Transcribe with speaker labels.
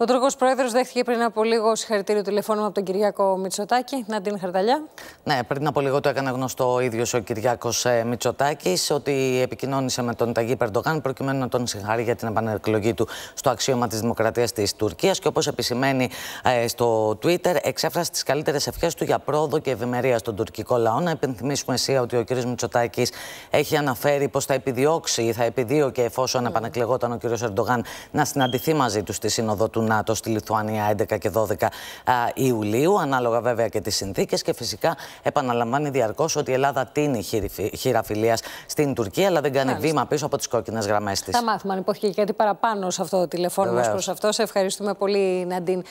Speaker 1: Ο Τούρκο Πρόεδρος δέχθηκε πριν από λίγο συγχαρητήριο τηλεφώνημα από τον Κυριακό Μητσοτάκη. Να την χαρταλιά.
Speaker 2: Ναι, πριν από λίγο το έκανε γνωστό ο ίδιος ο Κυριακό ε, Μητσοτάκης ότι επικοινώνησε με τον Ταγί Περντογάν προκειμένου να τον συγχαρεί για την επανεκλογή του στο αξίωμα της Δημοκρατίας της Τουρκίας. Και όπως επισημαίνει ε, στο Twitter, εξέφρασε τις καλύτερες ευχές του για πρόοδο και ευημερία στον τουρκικό λαό. Να υπενθυμίσουμε εσύ ότι ο κ. Μητσοτάκης έχει αναφέρει πως θα επιδιώξει ή θα επιδίωκε εφόσον επανεκλεγόταν ο κ. Ερντογάν να συναντηθεί μαζί του στη Σύνοδο του ΝΑΤΟ στη Λιθουανία 11 και 12 Ιουλίου, ανάλογα βέβαια και τις συνθήκες. Και φυσικά επαναλαμβάνει διαρκώς ότι η Ελλάδα τίνει χειραφιλίας στην Τουρκία, αλλά δεν κάνει βήμα
Speaker 3: πίσω από τις κόκκινες γραμμές
Speaker 2: της.
Speaker 4: Θα
Speaker 1: μάθουμε αν υπόθηκε κάτι παραπάνω σε αυτό το τηλεφώνημα προς αυτό. Σε ευχαριστούμε
Speaker 4: πολύ, Ναντίν.